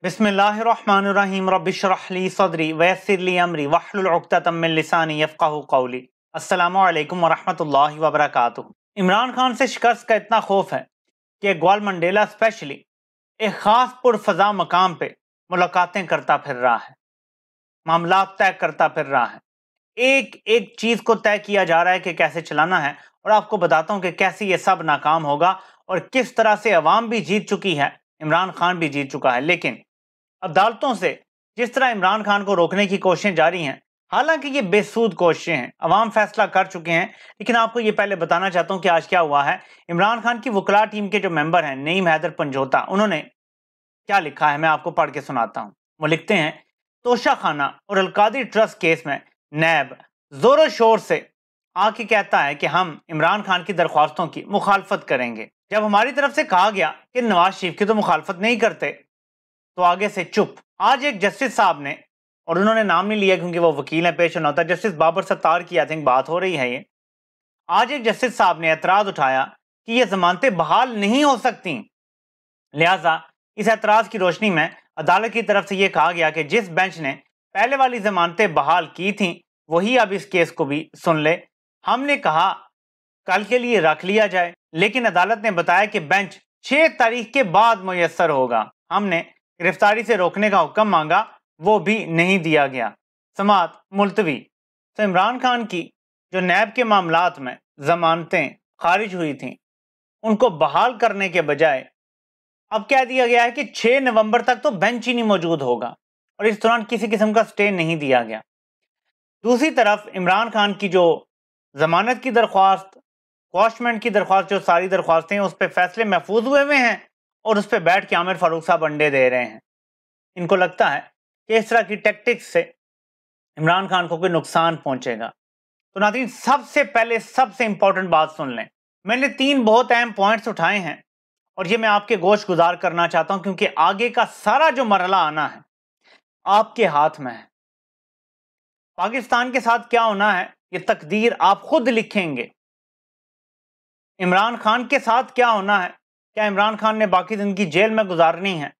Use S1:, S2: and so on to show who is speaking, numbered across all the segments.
S1: इमरान खान से शिकस्त का इतना खौफ है कि ग्वाल मंडेला स्पेशली एक ख़ास पुरफजा मकाम पर मुलाकातें करता फिर रहा है मामला तय करता फिर रहा है एक एक चीज़ को तय किया जा रहा है कि कैसे चलाना है और आपको बताता हूँ कि कैसे ये सब नाकाम होगा और किस तरह से अवाम भी जीत चुकी है इमरान खान भी जीत चुका है लेकिन अदालतों से जिस तरह इमरान खान को रोकने की कोशिशें जारी हैं हालांकि ये बेसूद कोशिशें हैं अवाम फैसला कर चुके हैं लेकिन आपको ये पहले बताना चाहता हूँ कि आज क्या हुआ है इमरान खान की वकला टीम के जो मेंबर हैं नईम हैदर पंजोता उन्होंने क्या लिखा है मैं आपको पढ़ के सुनाता हूँ वो लिखते हैं तोशा खाना और अलकादी ट्रस्ट केस में नैब जोरों शोर से आके कहता है कि हम इमरान खान की दरख्वास्तों की मुखालफत करेंगे जब हमारी तरफ से कहा गया कि नवाज शरीफ की तो मुखालफत नहीं करते तो आगे से चुप आज एक जस्टिस साहब ने और उन्होंने नाम नहीं लिया क्योंकि वो वकील हैं पेश होना होता है जस्टिस बाबर सत्तार की आई थिंक बात हो रही है ये आज एक जस्टिस साहब ने एतराज़ उठाया कि ये जमानतें बहाल नहीं हो सकती लिहाजा इस एतराज़ की रोशनी में अदालत की तरफ से ये कहा गया कि जिस बेंच ने पहले वाली जमानतें बहाल की थी वही अब इस केस को भी सुन ले हमने कहा कल के लिए रख लिया जाए लेकिन अदालत ने बताया कि बेंच छह तारीख के बाद मुयसर होगा हमने गिरफ्तारी से रोकने का हुक्म मांगा वो भी नहीं दिया गया समात मुलतवी तो इमरान खान की जो नैब के मामला में जमानतें खारिज हुई थी उनको बहाल करने के बजाय अब कह दिया गया है कि 6 नवंबर तक तो बेंच ही नहीं मौजूद होगा और इस दौरान किसी किस्म का स्टे नहीं दिया गया दूसरी तरफ इमरान खान की जो जमानत की दरख्वास्त वॉशमेंट की दरख्वास्त जो सारी दरख्वास्तें उस पर फैसले महफूज हुए हुए हैं और उस पर बैठ के आमिर फारूक साहब अंडे दे रहे हैं इनको लगता है कि इस तरह की टैक्टिक्स से इमरान खान को कोई नुकसान पहुंचेगा तो नातीन सबसे पहले सबसे इंपॉर्टेंट बात सुन लें मैंने तीन बहुत अहम पॉइंट्स उठाए हैं और ये मैं आपके गोश गुजार करना चाहता हूं क्योंकि आगे का सारा जो मरला आना है आपके हाथ में है पाकिस्तान के साथ क्या होना है ये तकदीर आप खुद लिखेंगे इमरान खान के साथ क्या होना है क्या इमरान खान ने बाकी ज़िंदगी जेल में गुजारनी है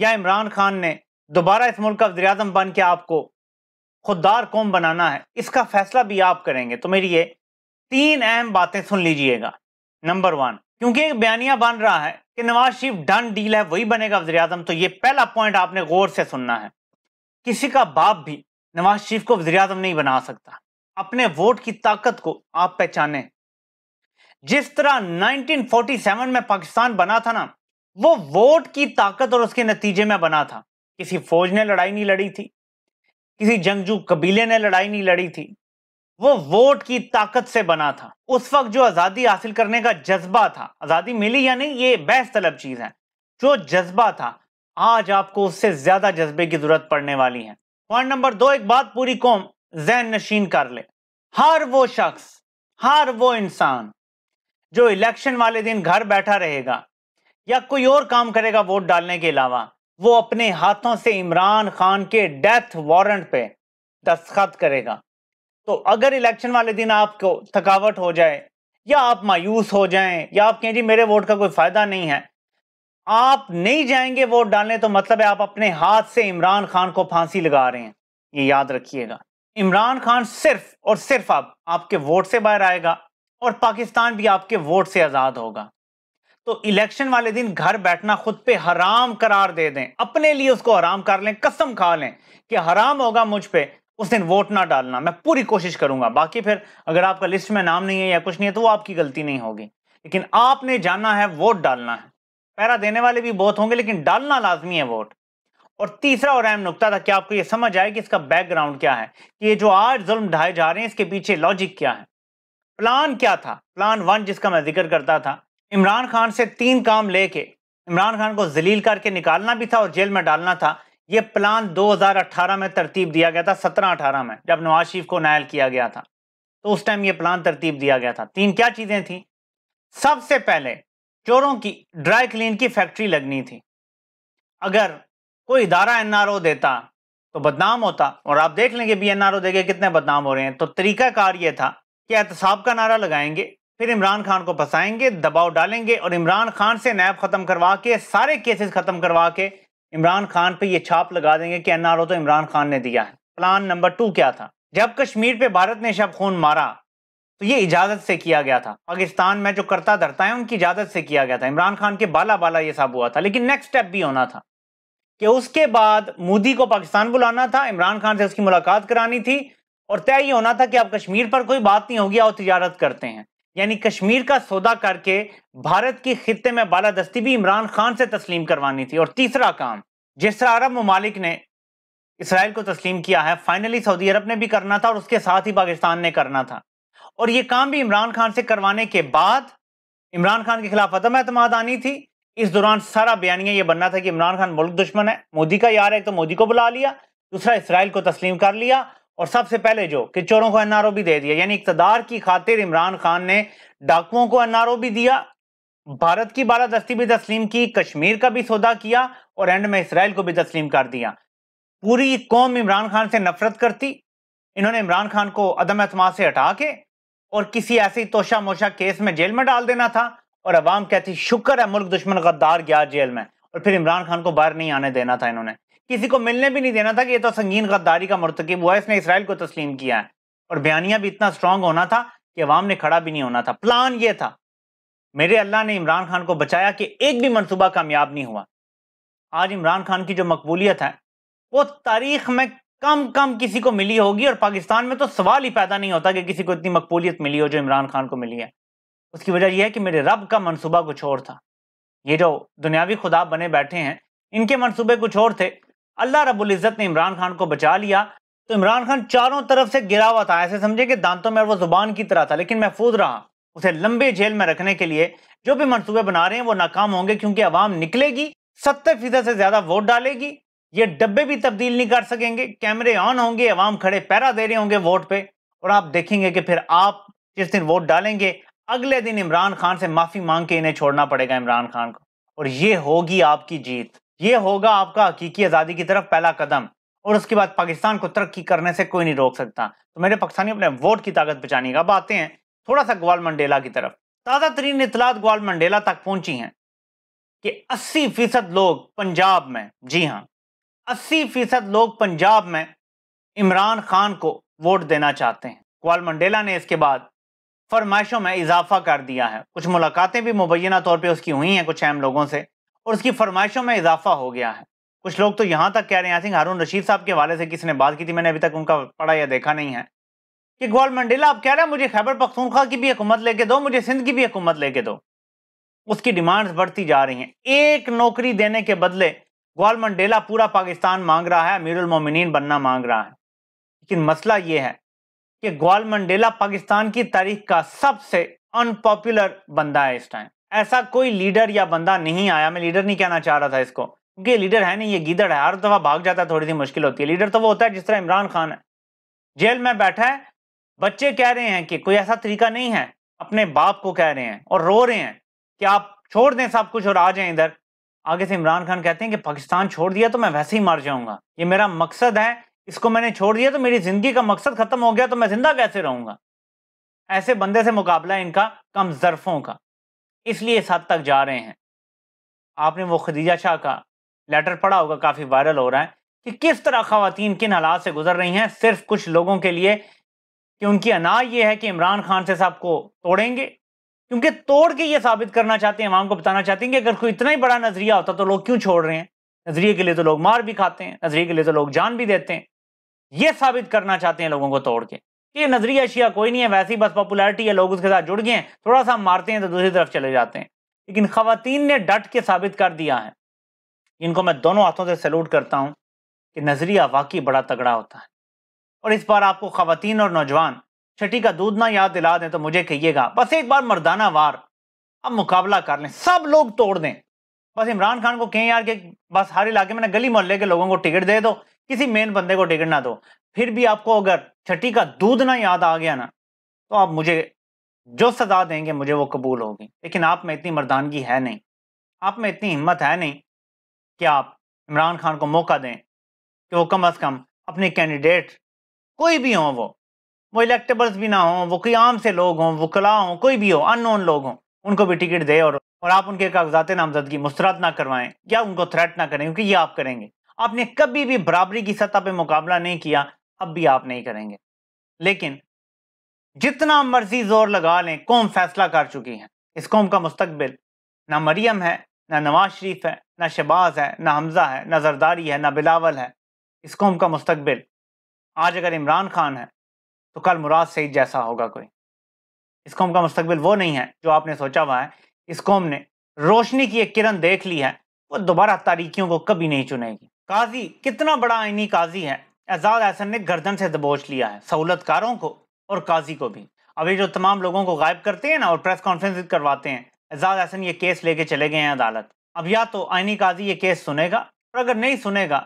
S1: या इमरान खान ने दोबारा इस मुल्क का वजी बन के आपको खुददार कौम बनाना है इसका फैसला भी आप करेंगे तो मेरी ये तीन अहम बातें सुन लीजिएगा नंबर वन क्योंकि एक बयानिया बन रहा है कि नवाज शरीफ डन डील है वही बनेगा वजी अजम तो ये पहला पॉइंट आपने गौर से सुनना है किसी का बाप भी नवाज शरीफ को वजी अजम नहीं बना सकता अपने वोट की ताकत को आप पहचाने जिस तरह 1947 में पाकिस्तान बना था ना वो वोट की ताकत और उसके नतीजे में बना था किसी फौज ने लड़ाई नहीं लड़ी थी किसी जंगजू कबीले ने लड़ाई नहीं लड़ी थी वो वोट की ताकत से बना था उस वक्त जो आज़ादी हासिल करने का जज्बा था आज़ादी मिली या नहीं ये बहस तलब चीज़ है जो जज्बा था आज आपको उससे ज़्यादा जज्बे की ज़रूरत पड़ने वाली है पॉइंट नंबर दो एक बात पूरी कौम जैन नशीन कर ले हर वो शख्स हर वो इंसान जो इलेक्शन वाले दिन घर बैठा रहेगा या कोई और काम करेगा वोट डालने के अलावा वो अपने हाथों से इमरान खान के डेथ वारंट पे दस्तखत करेगा तो अगर इलेक्शन वाले दिन आपको थकावट हो जाए या आप मायूस हो जाएं या आप कहें जी मेरे वोट का कोई फ़ायदा नहीं है आप नहीं जाएंगे वोट डालने तो मतलब है आप अपने हाथ से इमरान खान को फांसी लगा रहे हैं ये याद रखिएगा इमरान खान सिर्फ और सिर्फ आप आपके वोट से बाहर आएगा और पाकिस्तान भी आपके वोट से आज़ाद होगा तो इलेक्शन वाले दिन घर बैठना खुद पे हराम करार दे दें अपने लिए उसको हराम कर लें कसम खा लें कि हराम होगा मुझ पे उस दिन वोट ना डालना मैं पूरी कोशिश करूंगा बाकी फिर अगर आपका लिस्ट में नाम नहीं है या कुछ नहीं है तो वो आपकी गलती नहीं होगी लेकिन आपने जाना है वोट डालना है पैरा देने वाले भी बहुत होंगे लेकिन डालना लाजमी है वोट और तीसरा और अहम नुकता था कि आपको ये समझ आए कि इसका बैकग्राउंड क्या है कि ये जो आज जुल्म ढाए जा रहे हैं इसके पीछे लॉजिक क्या है प्लान क्या था प्लान वन जिसका मैं जिक्र करता था इमरान खान से तीन काम लेके इमरान खान को जलील करके निकालना भी था और जेल में डालना था यह प्लान 2018 में तरतीब दिया गया था सत्रह अठारह में जब नवाज शरीफ को नायल किया गया था तो उस टाइम यह प्लान तरतीब दिया गया था तीन क्या चीज़ें थी सबसे पहले चोरों की ड्राई क्लीन की फैक्ट्री लगनी थी अगर कोई इदारा ओ देता तो बदनाम होता और आप देख लेंगे भी ओ देके कितने बदनाम हो रहे हैं तो तरीकाकार ये था कि एहतसाब का नारा लगाएंगे फिर इमरान खान को फंसाएंगे दबाव डालेंगे और इमरान खान से नैब ख़त्म करवा के सारे केसेस ख़त्म करवा के इमरान खान पे ये छाप लगा देंगे कि एनआरओ तो इमरान खान ने दिया है प्लान नंबर टू क्या था जब कश्मीर पे भारत ने शब खून मारा तो ये इजाज़त से किया गया था पाकिस्तान में जो करता धरता है उनकी इजाज़त से किया गया था इमरान खान के बाला बाला ये सब हुआ था लेकिन नेक्स्ट स्टेप भी होना था कि उसके बाद मोदी को पाकिस्तान बुलाना था इमरान खान से उसकी मुलाकात करानी थी और तय ये होना था कि अब कश्मीर पर कोई बात नहीं होगी और तजारत करते हैं यानी कश्मीर का सौदा करके भारत की खत्े में बालादस्ती भी इमरान खान से तस्लीम करवानी थी और तीसरा काम जिस तरह अरब ममालिक ने इसराइल को तस्लीम किया है फाइनली सऊदी अरब ने भी करना था और उसके साथ ही पाकिस्तान ने करना था और ये काम भी इमरान खान से करवाने के बाद इमरान खान के खिलाफ अदम एतम आनी थी इस दौरान सारा बयानिया ये बनना था कि इमरान खान मुल्क दुश्मन है मोदी का यार है तो मोदी को बुला लिया दूसरा इसराइल को तस्लीम कर लिया और सबसे पहले जो कि चोरों को एनआरओ भी दे दिया यानी इकतदार की खातिर इमरान खान ने डाकुओं को एनआरओ भी दिया भारत की बालादस्ती भी तस्लीम की कश्मीर का भी सौदा किया और एंड में इसराइल को भी तस्लीम कर दिया पूरी कौम इमरान खान से नफरत करती इन्होंने इमरान खान को अदम एतम से हटा के और किसी ऐसी तोशा मोशा केस में जेल में डाल देना था और अवाम कहती शुक्र है मुल्क दुश्मन गद्दार गया जेल में और फिर इमरान खान को बाहर नहीं आने देना था इन्होंने किसी को मिलने भी नहीं देना था कि ये तो संगीन गद्दारी का मरतकब हुआ इसने इसराइल को तस्लीम किया है और बयानिया भी इतना स्ट्रांग होना था कि अवाम ने खड़ा भी नहीं होना था प्लान ये था मेरे अल्लाह ने इमरान खान को बचाया कि एक भी मनसूबा कामयाब नहीं हुआ आज इमरान खान की जो मकबूलियत है वो तारीख में कम कम किसी को मिली होगी और पाकिस्तान में तो सवाल ही पैदा नहीं होता कि किसी को इतनी मकबूलियत मिली हो जो इमरान खान को मिली है उसकी वजह यह है कि मेरे रब का मनसूबा कुछ और था ये जो दुनियावी खुदा बने बैठे हैं इनके मनसूबे कुछ और थे अल्लाह रबुल्ज़त ने इमरान खान को बचा लिया तो इमरान खान चारों तरफ से गिरा हुआ था ऐसे समझे कि दांतों में वो जुबान की तरह था लेकिन महफूज रहा उसे लंबे जेल में रखने के लिए जो भी मनसूबे बना रहे हैं वो नाकाम होंगे क्योंकि अवाम निकलेगी सत्तर फीसद से ज़्यादा वोट डालेगी ये डब्बे भी तब्दील नहीं कर सकेंगे कैमरे ऑन होंगे आवाम खड़े पैरा दे रहे होंगे वोट पे और आप देखेंगे कि फिर आप जिस दिन वोट डालेंगे अगले दिन इमरान खान से माफ़ी मांग के इन्हें छोड़ना पड़ेगा इमरान खान को और ये होगी आपकी जीत ये होगा आपका हकीकी आज़ादी की तरफ पहला कदम और उसके बाद पाकिस्तान को तरक्की करने से कोई नहीं रोक सकता तो मेरे पाकिस्तानी अपने वोट की ताकत बचाने का अब आते हैं थोड़ा सा ग्वाल मंडेला की तरफ ताज़ा तरीन इतलात ग्वाल मंडेला तक पहुंची हैं कि अस्सी फीसद लोग पंजाब में जी हाँ अस्सी फीसद लोग पंजाब में इमरान खान को वोट देना चाहते हैं ग्वाल मंडेला ने इसके बाद फरमाइशों में इजाफा कर दिया है कुछ मुलाकातें भी मुबैना तौर पर उसकी हुई हैं कुछ अहम लोगों से और उसकी फरमाइशों में इजाफा हो गया है कुछ लोग तो यहाँ तक कह रहे हैं आई थिंक हारून रशीद साहब के हवाले से किसी ने बात की थी मैंने अभी तक उनका पढ़ा या देखा नहीं है कि ग्वाल मंडेला आप कह रहे हैं मुझे खैबर पख्तूनख्वा की भी हुकूमत लेके दो मुझे सिंध की भी हुकूमत लेके दो उसकी डिमांड्स बढ़ती जा रही हैं एक नौकरी देने के बदले ग्वाल मंडेला पूरा पाकिस्तान मांग रहा है अमीरमिन बनना मांग रहा है लेकिन मसला ये है कि ग्वाल मंडेला पाकिस्तान की तारीख का सबसे अनपॉपुलर बंदा है इस टाइम ऐसा कोई लीडर या बंदा नहीं आया मैं लीडर नहीं कहना चाह रहा था इसको क्योंकि लीडर है नहीं ये गीदड़ है हर दफ़ा भाग जाता है थोड़ी सी मुश्किल होती है लीडर तो वो होता है जिस तरह इमरान खान है जेल में बैठा है बच्चे कह रहे हैं कि कोई ऐसा तरीका नहीं है अपने बाप को कह रहे हैं और रो रहे हैं कि आप छोड़ दें सब कुछ और आ जाए इधर आगे से इमरान खान कहते हैं कि पाकिस्तान छोड़ दिया तो मैं वैसे ही मर जाऊंगा ये मेरा मकसद है इसको मैंने छोड़ दिया तो मेरी जिंदगी का मकसद खत्म हो गया तो मैं जिंदा कैसे रहूंगा ऐसे बंदे से मुकाबला इनका कम जरफों का इसलिए इस हद तक जा रहे हैं आपने वो खदीजा शाह का लेटर पढ़ा होगा काफ़ी वायरल हो रहा है कि किस तरह खातन किन हालात से गुजर रही हैं सिर्फ कुछ लोगों के लिए कि उनकी अना ये है कि इमरान खान से साहब को तोड़ेंगे क्योंकि तोड़ के ये साबित करना चाहते हैं अवाम को बताना चाहते हैं कि अगर कोई इतना ही बड़ा नजरिया होता तो लोग क्यों छोड़ रहे हैं नजरिए के लिए तो लोग मार भी खाते हैं नजरिए के लिए तो लोग जान भी देते हैं ये साबित करना चाहते हैं लोगों को तोड़ के कि नजरिया शिया कोई नहीं है वैसी बस पॉपुलैरिटी है लोग उसके साथ जुड़ गए हैं थोड़ा सा हम मारते हैं तो दूसरी तरफ चले जाते हैं लेकिन खातन ने डट के साबित कर दिया है इनको मैं दोनों हाथों से सैल्यूट करता हूँ कि नज़रिया वाकई बड़ा तगड़ा होता है और इस बार आपको खातन और नौजवान छठी का दूध ना याद दिला दें तो मुझे कहिएगा बस एक बार मर्दाना वार अब मुकाबला कर लें सब लोग तोड़ दें बस इमरान खान को कहें यार कि बस हर इलाके में ना गली मोहल्ले के लोगों को टिकट दे दो किसी मेन बंदे को टिकट ना दो फिर भी आपको अगर छठी का दूध ना याद आ गया ना तो आप मुझे जो सजा देंगे मुझे वो कबूल होगी लेकिन आप में इतनी मर्दानगी है नहीं आप में इतनी हिम्मत है नहीं कि आप इमरान खान को मौका दें कि वो कम अज़ कम अपने कैंडिडेट कोई भी हों वो वो इलेक्टेबल्स भी ना हों वो कोई आम से लोग हों वकला हों कोई भी हो अननोन लोग हों उनको भी टिकट दे और और आप उनके कागजात नामजदगी मुस्तरद ना करवाएं या उनको थ्रेट ना करें क्योंकि ये आप करेंगे आपने कभी भी बराबरी की सतह पे मुकाबला नहीं किया अब भी आप नहीं करेंगे लेकिन जितना मर्जी जोर लगा लें कौम फैसला कर चुकी है इस कौम का मुस्तबिल ना मरियम है ना नवाज शरीफ है ना शहबाज है ना हमजा है ना जरदारी है ना बिलावल है इस कौम का मुस्तबिल आज अगर इमरान खान है तो कल मुराद सईद जैसा होगा कोई इस कौम का मुस्तबिल वो नहीं है जो आपने सोचा हुआ है इस कौम ने रोशनी की एक किरण देख ली है वो दोबारा तारीखियों को कभी नहीं चुनेगी काजी कितना बड़ा आइनी काजी है एजाज अहसन ने गर्दन से दबोच लिया है सहूलतकारों को और काजी को भी अभी जो तमाम लोगों को गायब करते हैं ना और प्रेस कॉन्फ्रेंस करवाते हैं एजाज अहसन ये केस लेके चले गए हैं अदालत अब या तो आइनी काजी ये केस सुनेगा और अगर नहीं सुनेगा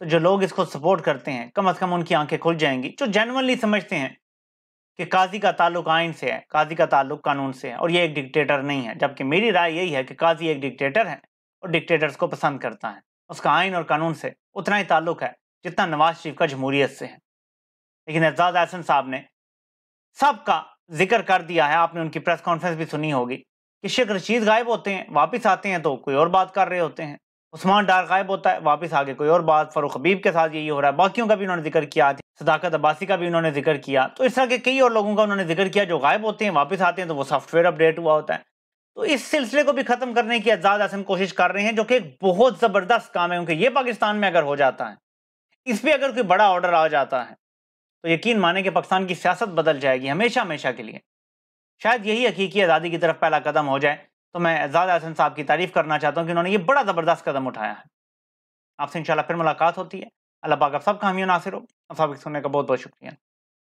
S1: तो जो लोग इसको सपोर्ट करते हैं कम अज़ कम उनकी आंखें खुल जाएंगी जो जेनवनली समझते हैं कि काजी का ताल्लुक आइन से है काजी का ताल्लुक कानून से है और ये एक डिक्टेटर नहीं है जबकि मेरी राय यही है कि काजी एक डिक्टेटर है और डिक्टेटर्स को पसंद करता है उसका आइन और कानून से उतना ही ताल्लुक है जितना नवाज शरीफ का जमहूरियत से है लेकिन एजाज एहसन साहब ने सबका जिक्र कर दिया है आपने उनकी प्रेस कॉन्फ्रेंस भी सुनी होगी कि शेख रशीद गायब होते हैं वापस आते हैं तो कोई और बात कर रहे होते हैं उस्मान डार गायब होता है वापस आगे कोई और बात फरूख हबीब के साथ यही हो रहा है बाकियों का भी उन्होंने जिक्र किया सदाकत अब्बासी का भी उन्होंने जिक्र किया तो इस तरह के कई और लोगों का उन्होंने जिक्र किया जो गायब होते हैं वापस आते हैं तो वो सॉफ्टवेयर अपडेट हुआ होता है तो इस सिलसिले को भी खत्म करने की आजाद आसम कोशिश कर रहे हैं जो कि एक बहुत जबरदस्त काम है क्योंकि ये पाकिस्तान में अगर हो जाता है इस पर अगर कोई बड़ा ऑर्डर आ जाता है तो यकीन माने कि पाकिस्तान की सियासत बदल जाएगी हमेशा हमेशा के लिए शायद यही हकीकी आज़ादी की तरफ पहला कदम हो जाए तो मैं आज़ाद अहसन साहब की तारीफ करना चाहता हूँ कि उन्होंने ये बड़ा ज़बरदस्त कदम उठाया है आपसे इंशाल्लाह फिर मुलाकात होती है अल्लाह पाक आप सब का नासिर हो आप सब सुनने का बहुत बहुत शुक्रिया